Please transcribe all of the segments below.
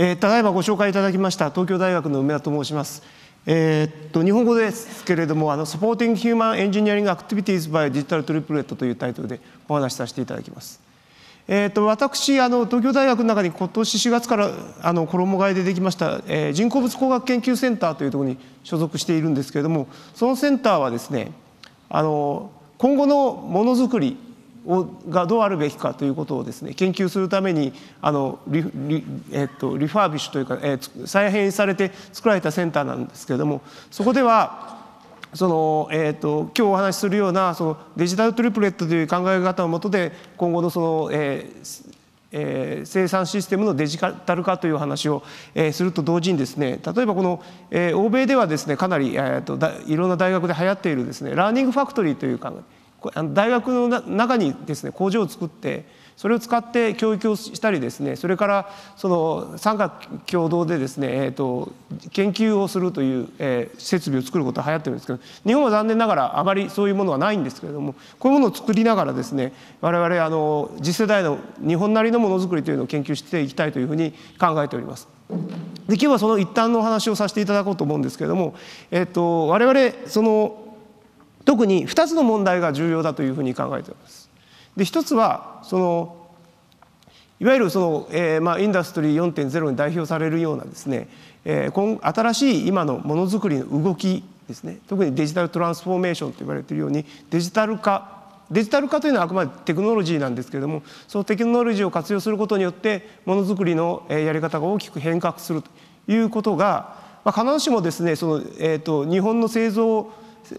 えー、ただいまご紹介いただきました東京大学の梅田と申します。えー、っと日本語ですけれどもあの「Supporting Human Engineering Activities by Digital Triplet」というタイトルでお話しさせていただきます。えー、っと私あの東京大学の中に今年4月からあの衣替えでできました、えー、人工物工学研究センターというところに所属しているんですけれどもそのセンターはですねあの今後のものづくりをがどうあるべきかということをですね研究するためにあのリリ,、えっと、リファービッシュというか、えー、再編されて作られたセンターなんですけれどもそこではその、えーと、今日お話しするようなそのデジタルトリプレットという考え方のもとで今後のその、えーえー、生産システムのデジタル化という話を、えー、すると同時にですね例えばこの、えー、欧米ではですねかなり、えーと、いろんな大学で流行っているですねラーニングファクトリーという考え大学の中にですね工場を作ってそれを使って教育をしたりですねそれからその三角共同でですね、えーと、研究をするという、えー、設備を作ることは流行ってるんですけど日本は残念ながらあまりそういうものはないんですけれどもこういうものを作りながらですね我々あの次世代の日本なりのものづくりというのを研究していきたいというふうに考えております。で今日はその一端のお話をさせていただこうと思うんですけれども、えーと、と我々その特に2つの問題が重要だというふうに考えています。で一つはそのいわゆるその、えーまあ、インダストリー4.0に代表されるようなですね、えー、新しい今のものづくりの動きですね特にデジタルトランスフォーメーションと言われているようにデジタル化デジタル化というのはあくまでテクノロジーなんですけれどもそのテクノロジーを活用することによってものづくりのやり方が大きく変革するということが、まあ、必ずしもですねその、えーと日本の製造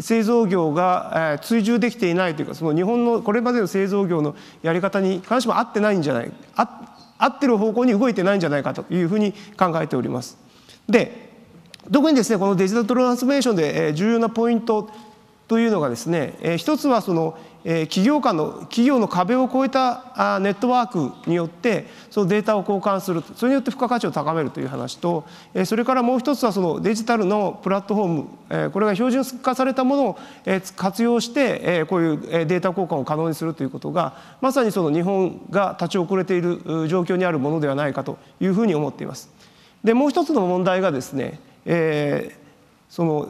製造業が追従できていないというかその日本のこれまでの製造業のやり方に必ずしも合ってないんじゃない合ってる方向に動いてないんじゃないかというふうに考えております。で特にですねこのデジタルトランスフォーメーションで重要なポイントというのがですね一つはその企業間の企業の壁を越えたネットワークによってそのデータを交換するそれによって付加価値を高めるという話とそれからもう一つはそのデジタルのプラットフォームこれが標準化されたものを活用してこういうデータ交換を可能にするということがまさにその日本が立ち遅れている状況にあるものではないかというふうに思っています。でもう一つの問題がですね、えー、その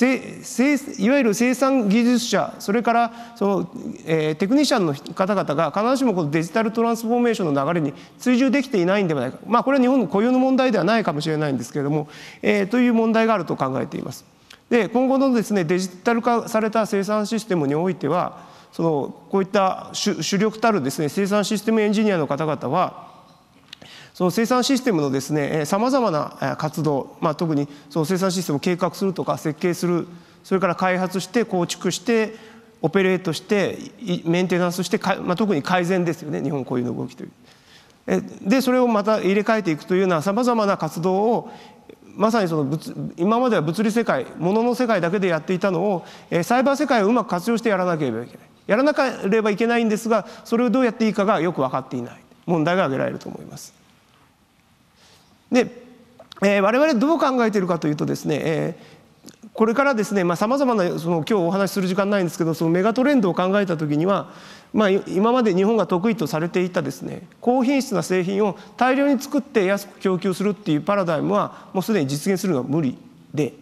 いわゆる生産技術者それからその、えー、テクニシャンの方々が必ずしもこのデジタルトランスフォーメーションの流れに追従できていないんではないか、まあ、これは日本の固有の問題ではないかもしれないんですけれども、えー、という問題があると考えています。で今後のです、ね、デジタル化された生産システムにおいてはそのこういった主力たるです、ね、生産システムエンジニアの方々はその生産システムのですねさまざまな活動、まあ、特にその生産システムを計画するとか設計するそれから開発して構築してオペレートしてメンテナンスして、まあ、特に改善ですよね日本固有の動きという。でそれをまた入れ替えていくというようなさまざまな活動をまさにその物今までは物理世界物の世界だけでやっていたのをサイバー世界をうまく活用してやらなければいけないやらなければいけないんですがそれをどうやっていいかがよく分かっていない問題が挙げられると思います。で、えー、我々どう考えているかというとですね、えー、これからですねさまざ、まなその今日お話しする時間ないんですけどそのメガトレンドを考えた時には、まあ、今まで日本が得意とされていたですね高品質な製品を大量に作って安く供給するっていうパラダイムはもうすでに実現するのは無理で。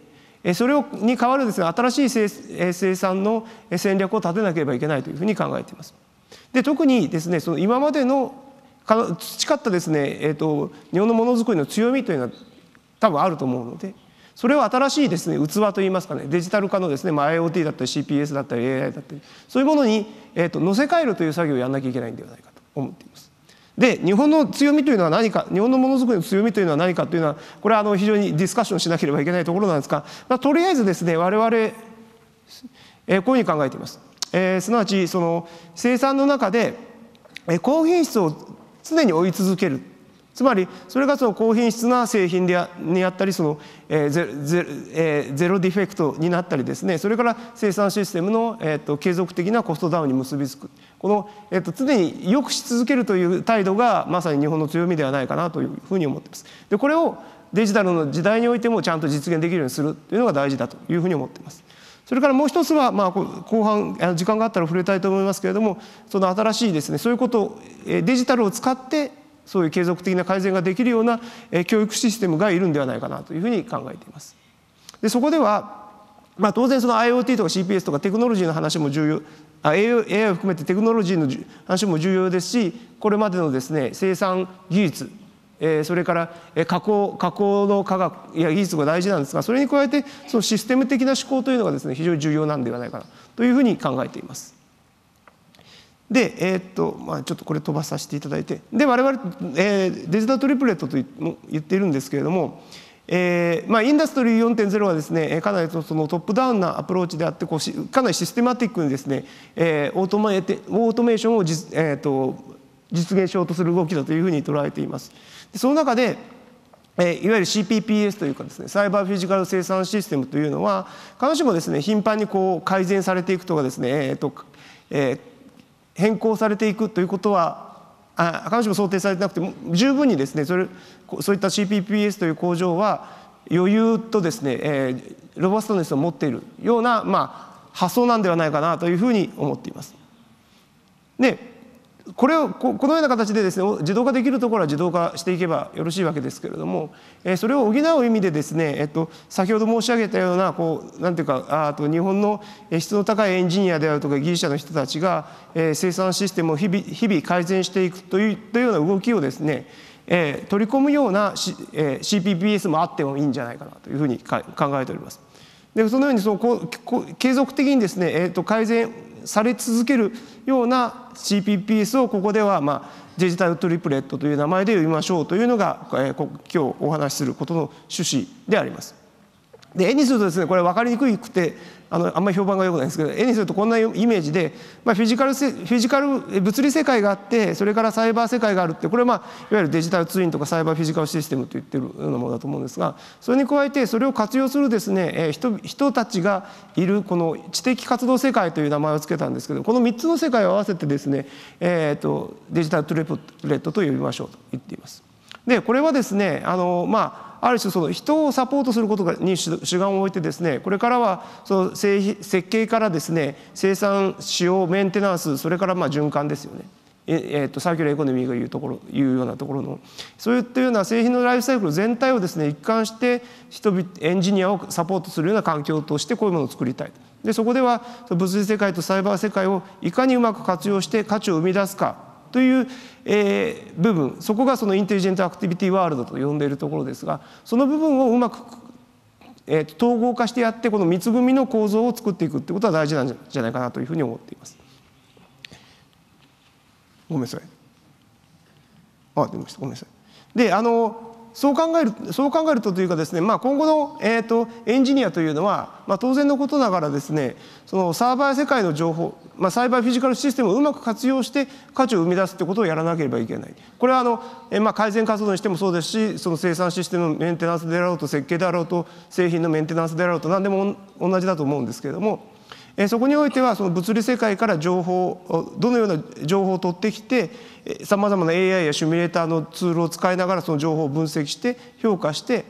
それに代わるですね新しい生産の戦略を立てなければいけないというふうに考えています。で特にですねその今までの培ったですね、えーと、日本のものづくりの強みというのは多分あると思うのでそれを新しいですね器といいますかねデジタル化のですね、まあ、IoT だったり CPS だったり AI だったりそういうものに、えーと、乗せ替えるという作業をやらなきゃいけないんではないかと思っています。で日本の強みというのは何か日本のものづくりの強みというのは何かというのはこれはあの非常にディスカッションしなければいけないところなんですが、まあ、とりあえずですね我々、えー、こういうふうに考えています。えー、すなわちその生産の中で高品質を常に追い続けるつまりそれがその高品質な製品であにあったりその、えーゼゼえー、ゼロディフェクトになったりですねそれから生産システムの、えーと、継続的なコストダウンに結びつくこの、えーと、常に良くし続けるという態度がまさに日本の強みではないかなというふうに思っています。でこれをデジタルの時代においてもちゃんと実現できるようにするというのが大事だというふうに思っています。それからもう一つは、まあ、後半時間があったら触れたいと思いますけれどもその新しいですねそういうことデジタルを使ってそういう継続的な改善ができるような教育システムがいるんではないかなというふうに考えています。でそこでは、まあ、当然その IoT とか CPS とかテクノロジーの話も重要あ AI を含めてテクノロジーの話も重要ですしこれまでのですね生産技術えそれから加工加工の科学や技術が大事なんですがそれに加えてそのシステム的な思考というのがですね非常に重要なんではないかなというふうに考えています。で、えー、っとまあ、ちょっとこれ飛ばさせていただいてで我々、えー、デジタルトリプレットと言っているんですけれども、えーまあ、インダストリー4.0はですねかなりそのトップダウンなアプローチであってこうかなりシステマティックにですね、えー、オートマエオートメーションを実,、えーっと実現しようとする動きだというふうに捉えています。その中でえいわゆる CPPS というかですねサイバーフィジカル生産システムというのは必ずしもですね頻繁にこう改善されていくとかですね、えーとえー、変更されていくということはあ必ずしも想定されてなくても十分にですねそれそういった CPPS という工場は余裕とですね、えー、ロバストネスを持っているような、まあ、発想なんではないかなというふうに思っています。でこれをこのような形でですね自動化できるところは自動化していけばよろしいわけですけれども、えそれを補う意味でですね、えっと、先ほど申し上げたようなこうなんていうかあと日本の質の高いエンジニアであるとか技術者の人たちが、え生産システムを日々日々改善していくといったような動きをですねえ取り込むような、C え CPPS もあってもいいんじゃないかなというふうに考えております。でそのようにそのここ継続的にですね、えー、と改善され続けるような CPPS をここでは、まあ、デジタルトリプレットという名前で呼びましょうというのが、えー、今日お話しすることの趣旨であります。で絵にするとですねこれ分かりにくくてあのあんまり評判が良くないんですけど絵にするとこんなイメージで、まあ、フィジカルフィジカル物理世界があってそれからサイバー世界があるってこれは、まあ、いわゆるデジタルツインとかサイバーフィジカルシステムと言ってるようなものだと思うんですがそれに加えてそれを活用するですね、えー、人人たちがいるこの知的活動世界という名前を付けたんですけどこの3つの世界を合わせてですね、えーと、デジタルトゥレットと呼びましょうと言っています。でこれはですねあの、まあある種その人をサポートすることに主眼を置いてですねこれからはその設計からですね生産使用メンテナンスそれからまあ循環ですよね。えー、とサーキュラーエコノミーがいうところいうようなところのそういったような製品のライフサイクル全体をですね一貫して人々エンジニアをサポートするような環境としてこういうものを作りたいでそこでは物理世界とサイバー世界をいかにうまく活用して価値を生み出すかという、えー、部分そこがそのインテリジェントアクティビティワールドと呼んでいるところですがその部分をうまく、えー、統合化してやってこの三つ組みの構造を作っていくってことは大事なんじゃないかなというふうに思っています。ごめんなさい。あ出ましたごめんなさい。であのそう考えるそう考えるとというかですね、まあ、今後の、えーと、エンジニアというのは、まあ、当然のことながらですねそのサーバー世界の情報、まあ、サイバーフィジカルシステムをうまく活用して価値を生み出すってことをやらなければいけないこれはあの、えまあ、改善活動にしてもそうですしその生産システムのメンテナンスであろうと設計であろうと製品のメンテナンスであろうと何でも同じだと思うんですけれども。そこにおいてはその物理世界から情報どのような情報を取ってきてさまざまな AI やシミュレーターのツールを使いながらその情報を分析して評価して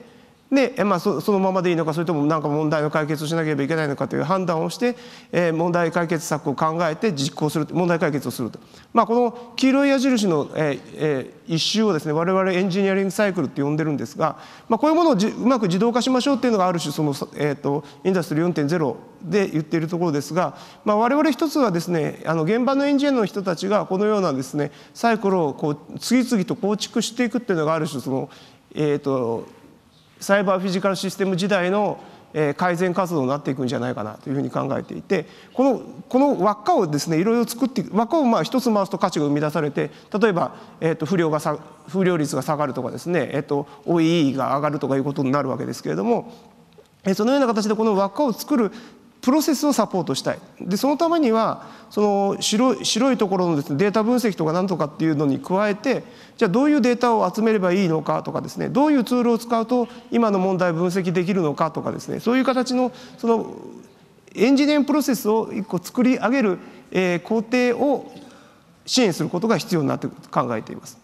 で、まあ、そのままでいいのかそれとも何か問題を解決しなければいけないのかという判断をして、えー、問題解決策を考えて実行する問題解決をすると、まあ、この黄色い矢印の、えーえー、一周をですね我々エンジニアリングサイクルって呼んでるんですが、まあ、こういうものをじうまく自動化しましょうっていうのがある種その、えーと、インダストリー4.0で言っているところですが、まあ、我々一つはですねあの現場のエンジニアの人たちがこのようなですねサイクルをこう次々と構築していくっていうのがある種そのえーとサイバーフィジカルシステム時代の改善活動になっていくんじゃないかなというふうに考えていてこのこの輪っかをですねいろいろ作って輪っかをまあ一つ回すと価値が生み出されて例えば、えー、と不良がさ不良率が下がるとかですね、えー、と OEE が上がるとかいうことになるわけですけれどもそのような形でこの輪っかを作るプロセスをサポートしたいでそのためにはその白いところのです、ね、データ分析とか何とかっていうのに加えてじゃあどういうデータを集めればいいのかとかですねどういうツールを使うと今の問題分析できるのかとかですねそういう形のそのエンジニアプロセスを一個作り上げる、えー、工程を支援することが必要になって考えています。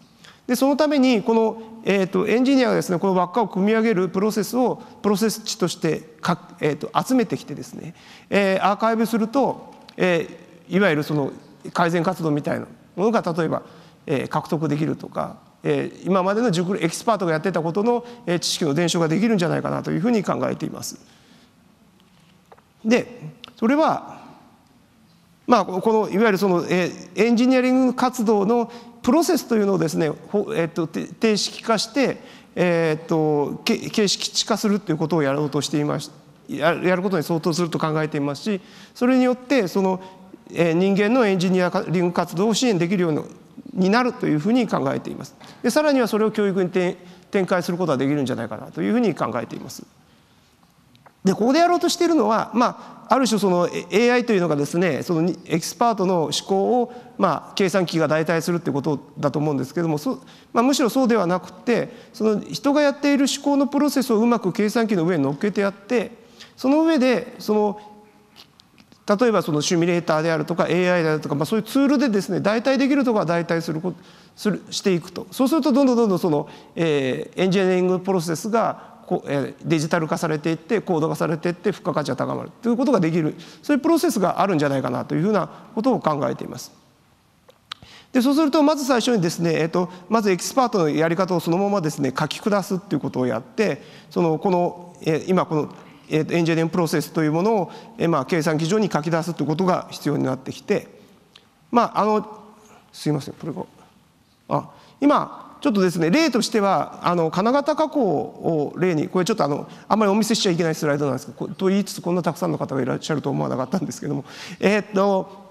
でそのためにこの、えーと、エンジニアがですねこの輪っかを組み上げるプロセスをプロセス値としてか、えーと、集めてきてですね、えー、アーカイブすると、えー、いわゆるその改善活動みたいなものが例えば、えー、獲得できるとか、えー、今までの練エキスパートがやってたことの、えー、知識の伝承ができるんじゃないかなというふうに考えています。でそれはまあ、このいわゆるそのエンジニアリング活動のプロセスというのをですね、えっと、定式化して、えっと、形式地化するということをやろうとしていますやることに相当すると考えていますしそれによってその人間のエンジニアリング活動を支援できるようになるというふうに考えていますでさらにはそれを教育に展開することができるんじゃないかなというふうに考えています。でここでやろうとしているのは、まあ、ある種その AI というのがですねそのエキスパートの思考を、まあ、計算機が代替するってことだと思うんですけどもそ、まあ、むしろそうではなくてその人がやっている思考のプロセスをうまく計算機の上に乗っけてやってその上でその例えばそのシミュレーターであるとか AI であるとか、まあ、そういうツールでですね代替できるところは代替することするしていくとそうするとどんどんどんどんその、えー、エンジニアリングプロセスがこう、えデジタル化されていって高度化されていって付加価値が高まるということができるそういうプロセスがあるんじゃないかなというふうなことを考えています。でそうするとまず最初にですね、えっとまずエキスパートのやり方をそのままですね書き下すっていうことをやってそのこの、え今この、えとエンジニアリングプロセスというものを、えまあ、計算機上に書き出すということが必要になってきてまああのすいませんこれがあ今ちょっとですね例としてはあの金型加工を例にこれちょっとあのあんまりお見せしちゃいけないスライドなんですけどと言いつつこんなたくさんの方がいらっしゃると思わなかったんですけどもえー、っと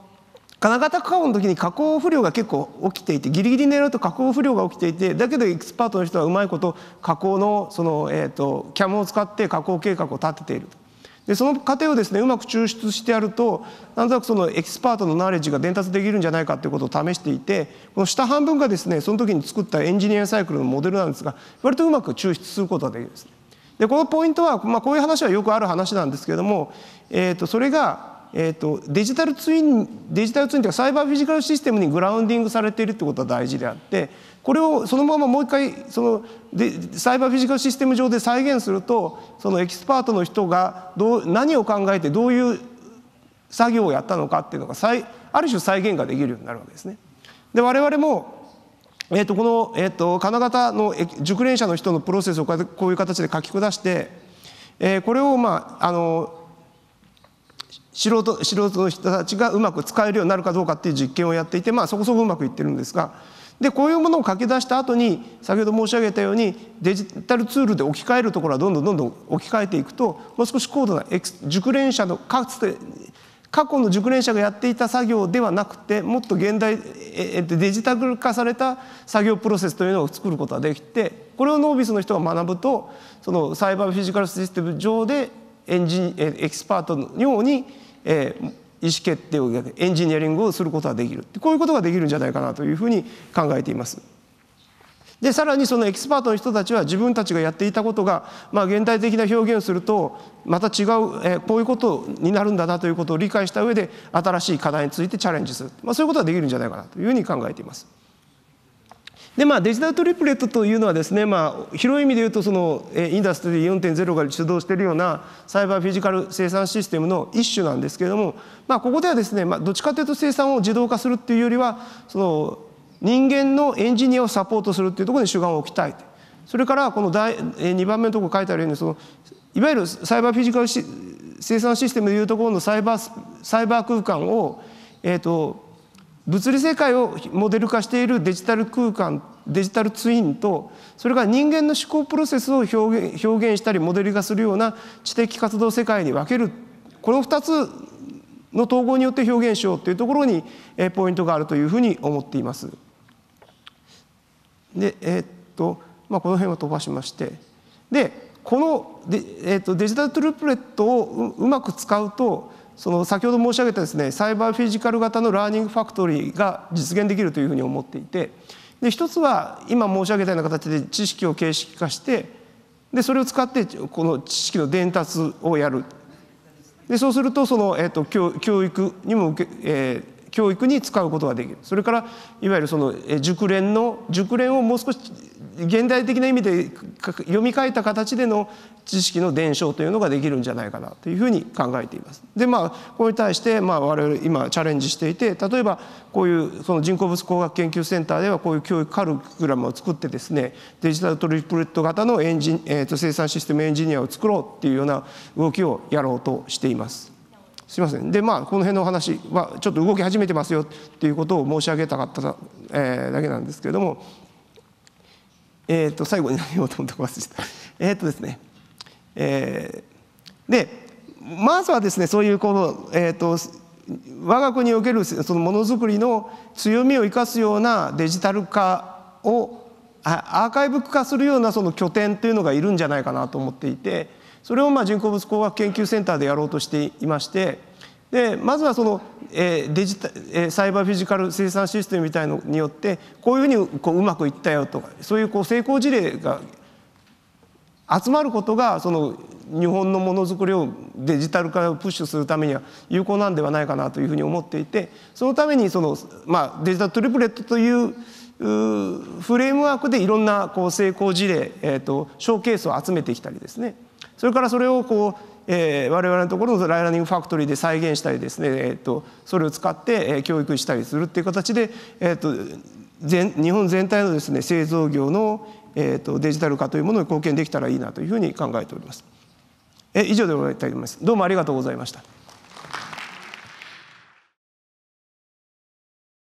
金型加工の時に加工不良が結構起きていてギリギリ狙うと加工不良が起きていてだけどエキスパートの人はうまいこと加工のその、えー、っと CAM を使って加工計画を立てていると。でその過程をですねうまく抽出してやるとなんとなくそのエキスパートのナレッジが伝達できるんじゃないかということを試していてこの下半分がですねその時に作ったエンジニアサイクルのモデルなんですが割とうまく抽出することができるんです、ね。でこのポイントは、まあ、こういう話はよくある話なんですけれども、えー、とそれが、えー、とデジタルツインデジタルツインというかサイバーフィジカルシステムにグラウンディングされているということが大事であってこれをそのままもう一回そのでサイバーフィジカルシステム上で再現するとそのエキスパートの人がどう何を考えてどういう作業をやったのかっていうのが再ある種再現ができるようになるわけですね。で我々もえー、とこの、えー、と金型の熟練者の人のプロセスをこういう形で書き下して、えー、これを、まあ、あの素人素人の人たちがうまく使えるようになるかどうかっていう実験をやっていて、まあ、そこそこうまくいってるんですがでこういうものを書き出した後に先ほど申し上げたようにデジタルツールで置き換えるところはどんどんどんどん置き換えていくともう少し高度な熟練者のかつて過去の熟練者がやっていた作業ではなくてもっと現代デジタル化された作業プロセスというのを作ることができてこれをノービスの人が学ぶとそのサイバーフィジカルシステム上でエンジエキスパートのように、えー、意思決定をエンジニアリングをすることができるこういうことができるんじゃないかなというふうに考えています。でさらにそのエキスパートの人たちは自分たちがやっていたことが、まあ、現代的な表現をするとまた違うえこういうことになるんだなということを理解した上で新しい課題についてチャレンジする、まあ、そういうことができるんじゃないかなというふうに考えています。でまあ、デジタルトリプレットというのはですね、まあ、広い意味で言うとそのインダストリー4.0が主導しているようなサイバーフィジカル生産システムの一種なんですけれども、まあ、ここではですね、まあ、どっちかというと生産を自動化するっていうよりはその人間のエンジニアをサポートするっていうところに主眼を置きたいそれからこの第2番目のところ書いてあるようにそのいわゆるサイバーフィジカル生産システムでいうところのサイバーサイバー空間を、えーと物理世界をモデル化しているデジタル空間デジタルツインとそれが人間の思考プロセスを表現表現したりモデル化するような知的活動世界に分けるこの2つの統合によって表現しようというところにポイントがあるというふうに思っています。でえー、っとまあ、この辺は飛ばしましてでこのデ,、えー、っとデジタルトループレットをうまく使うとその先ほど申し上げたですねサイバーフィジカル型のラーニングファクトリーが実現できるというふうに思っていてで一つは今申し上げたような形で知識を形式化してでそれを使ってこの知識の伝達をやるでそうするとその、えーと、と教育にも受け、えー教育に使うことができるそれからいわゆるその熟練の熟練をもう少し現代的な意味で読み替えた形での知識の伝承というのができるんじゃないかなというふうに考えています。でまあこれに対してまあ我々今チャレンジしていて例えばこういうその人工物工学研究センターではこういう教育カルグラムを作ってですねデジタルトリプレット型のエンジン、えー、と生産システムエンジニアを作ろうっていうような動きをやろうとしています。すいませんでまあこの辺のお話はちょっと動き始めてますよっていうことを申し上げたかった、えだけなんですけれどもえっ、ー、と最後に何をと思ってか忘えっ、ー、とですねえー、でまずはですねそういうこのえっ、ー、と我が国におけるそのものづくりの強みを生かすようなデジタル化をアーカイブ化するようなその拠点というのがいるんじゃないかなと思っていてそれをまあ人工物工学研究センターでやろうとしていましてでまずはその、えデジタ、えサイバーフィジカル生産システムみたいのによってこういうふうにこううまくいったよとかそういうこう成功事例が集まることがその日本のものづくりをデジタル化をプッシュするためには有効なんではないかなというふうに思っていてそのためにその、まあ、デジタルトリプレットというフレームワークでいろんなこう成功事例、えーと、ショーケースを集めてきたりですねそれからそれをこう、えー、我々のところのライラーニングファクトリーで再現したりですね、えーと、それを使って、え教育したりするっていう形で、えーと、全日本全体のですね製造業の、えー、とデジタル化というものに貢献できたらいいなというふうに考えております。え以上でございます。どうもありがとうございました。